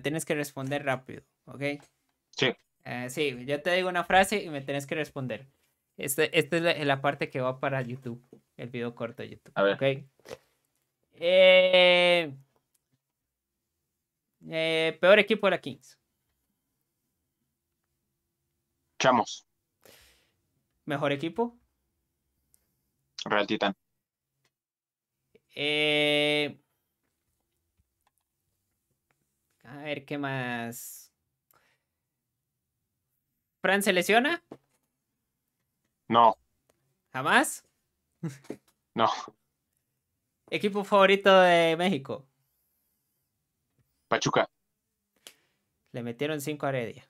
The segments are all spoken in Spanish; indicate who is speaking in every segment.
Speaker 1: tienes que responder rápido, ¿ok? Sí. Eh, sí, yo te digo una frase y me tenés que responder. Este, esta es la, parte que va para YouTube, el video corto de YouTube. A eh, eh, peor equipo de la Kings. Chamos. Mejor equipo. Real Titan. A ver, ¿qué más? ¿Fran se lesiona? No. ¿Jamás?
Speaker 2: No.
Speaker 1: ¿Equipo favorito de México? Pachuca. Le metieron cinco a Heredia.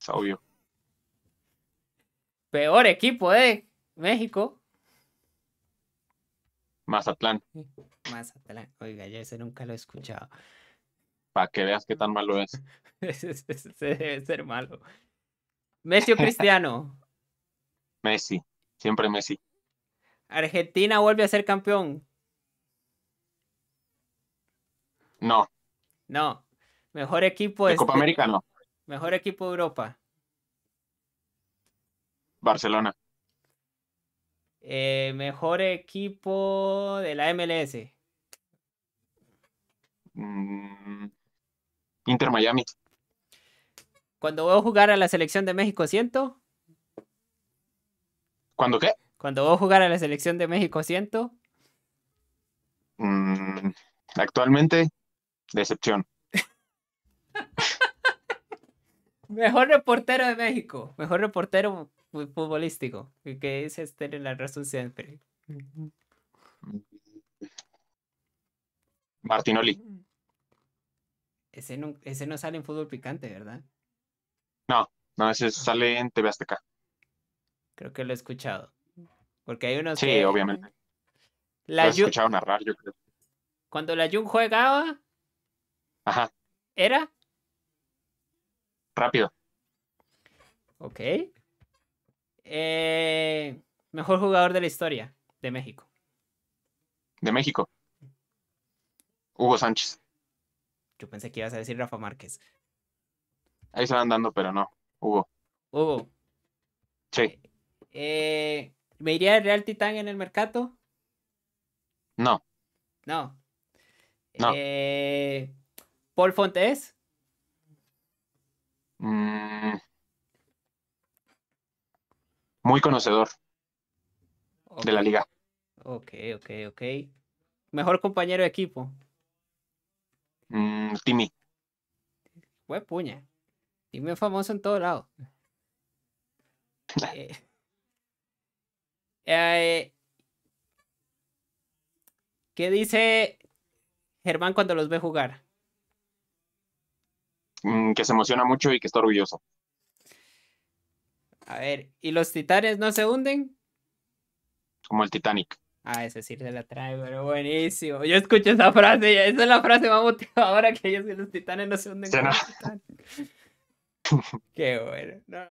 Speaker 1: Es obvio. Peor equipo de México. Mazatlán. Mazatlán. Oiga, ya ese nunca lo he escuchado
Speaker 2: para que veas qué tan malo es.
Speaker 1: Se debe ser malo. ¿Messi o Cristiano?
Speaker 2: Messi, siempre Messi.
Speaker 1: ¿Argentina vuelve a ser campeón? No. No. Mejor equipo de Copa América no. Mejor equipo de Europa. Barcelona. Eh, mejor equipo de la MLS.
Speaker 2: Mm, Inter Miami.
Speaker 1: Cuando voy a jugar a la selección de México, siento. ¿Cuándo qué? Cuando voy a jugar a la selección de México, siento.
Speaker 2: Mm, actualmente, decepción.
Speaker 1: mejor reportero de México. Mejor reportero futbolístico. Que es este la razón siempre. Oli ese no, sale en fútbol picante, ¿verdad?
Speaker 2: No, no, ese sale en TV Azteca.
Speaker 1: Creo que lo he escuchado.
Speaker 2: Porque hay unos. Sí, obviamente. lo he escuchado narrar, yo creo.
Speaker 1: Cuando la Jun jugaba. Ajá. ¿Era? Rápido. Ok. Eh, mejor jugador de la historia de México.
Speaker 2: De México. Hugo Sánchez.
Speaker 1: Yo pensé que ibas a decir Rafa Márquez.
Speaker 2: Ahí se van dando, pero no. Hugo. Hugo. Sí.
Speaker 1: Eh, ¿Me iría el Real Titán en el mercado? No. No. no. Eh, ¿Paul Fontes?
Speaker 2: Mm. Muy conocedor de la liga.
Speaker 1: Ok, ok, ok. Mejor compañero de equipo. Timmy. fue puña. Timmy es famoso en todo lado. Eh, eh, ¿Qué dice Germán cuando los ve jugar?
Speaker 2: Mm, que se emociona mucho y que está orgulloso.
Speaker 1: A ver, ¿y los titanes no se hunden?
Speaker 2: Como el Titanic.
Speaker 1: Ah, ese sí se la trae, pero buenísimo. Yo escucho esa frase, esa es la frase más motivadora que ellos que los titanes no se hunden. Qué bueno.